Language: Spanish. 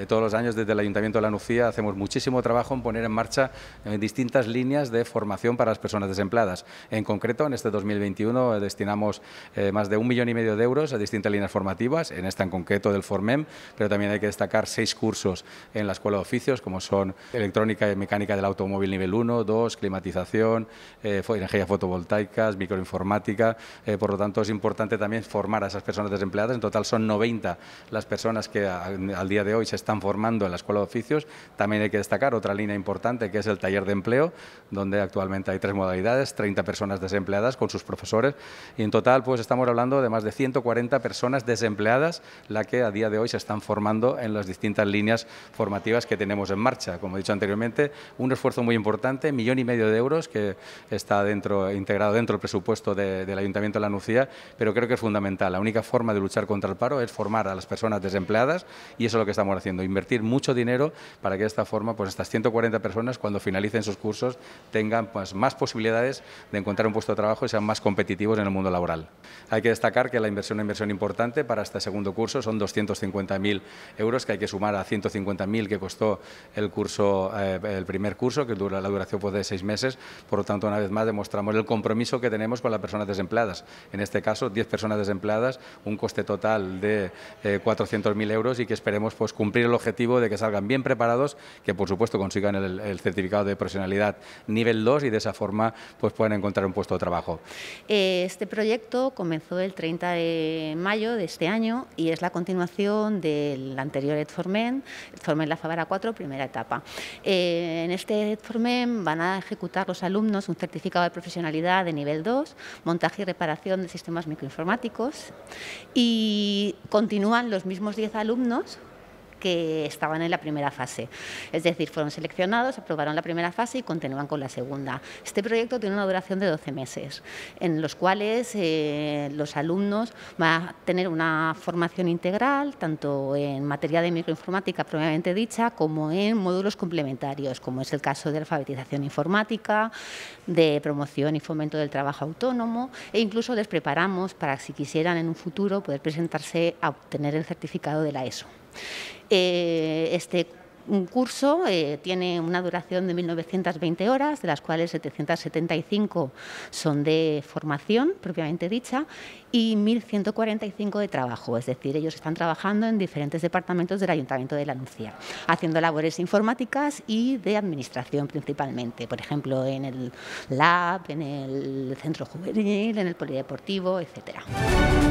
Eh, todos los años desde el Ayuntamiento de la Nucía hacemos muchísimo trabajo en poner en marcha eh, distintas líneas de formación para las personas desempleadas. En concreto, en este 2021 eh, destinamos más de un millón y medio de euros a distintas líneas formativas, en esta en concreto del Formem, pero también hay que destacar seis cursos en la Escuela de Oficios, como son electrónica y mecánica del automóvil nivel 1, 2, climatización, energía fotovoltaicas, microinformática. por lo tanto, es importante también formar a esas personas desempleadas. En total son 90 las personas que al día de hoy se están formando en la Escuela de Oficios. También hay que destacar otra línea importante que es el taller de empleo, donde actualmente hay tres modalidades, 30 personas desempleadas con sus profesores y en total pues estamos hablando de más de 140 personas desempleadas, la que a día de hoy se están formando en las distintas líneas formativas que tenemos en marcha. Como he dicho anteriormente, un esfuerzo muy importante, millón y medio de euros que está dentro, integrado dentro del presupuesto del Ayuntamiento de la Nucía, pero creo que es fundamental. La única forma de luchar contra el paro es formar a las personas desempleadas y eso es lo que estamos haciendo invertir mucho dinero para que de esta forma pues estas 140 personas cuando finalicen sus cursos tengan pues, más posibilidades de encontrar un puesto de trabajo y sean más competitivos en el mundo laboral. Hay que destacar que la inversión es una inversión importante para este segundo curso, son 250.000 euros que hay que sumar a 150.000 que costó el, curso, eh, el primer curso, que dura, la duración fue de seis meses, por lo tanto una vez más demostramos el compromiso que tenemos con las personas desempleadas. En este caso, 10 personas desempleadas, un coste total de 400.000 eh, euros y que esperemos pues, cumplir el objetivo de que salgan bien preparados, que por supuesto consigan el, certificado de profesionalidad nivel 2 y de esa forma pues puedan encontrar un puesto de trabajo. Eh, este proyecto comenzó el 30 de mayo de este año y es la continuación del anterior Edformen, Edformen La Favara 4, primera etapa. Eh, en este Edformen van a ejecutar los alumnos un certificado de profesionalidad de nivel 2, montaje y reparación de sistemas microinformáticos y continúan los mismos 10 alumnos que estaban en la primera fase. Es decir, fueron seleccionados, aprobaron la primera fase y continúan con la segunda. Este proyecto tiene una duración de 12 meses, en los cuales eh, los alumnos van a tener una formación integral, tanto en materia de microinformática propiamente dicha, como en módulos complementarios, como es el caso de alfabetización informática, de promoción y fomento del trabajo autónomo e incluso les preparamos para, si quisieran en un futuro, poder presentarse a obtener el certificado de la ESO. Eh, este un curso eh, tiene una duración de 1.920 horas, de las cuales 775 son de formación propiamente dicha y 1.145 de trabajo, es decir, ellos están trabajando en diferentes departamentos del Ayuntamiento de La Nucía, haciendo labores informáticas y de administración principalmente, por ejemplo, en el lab, en el centro juvenil, en el polideportivo, etcétera.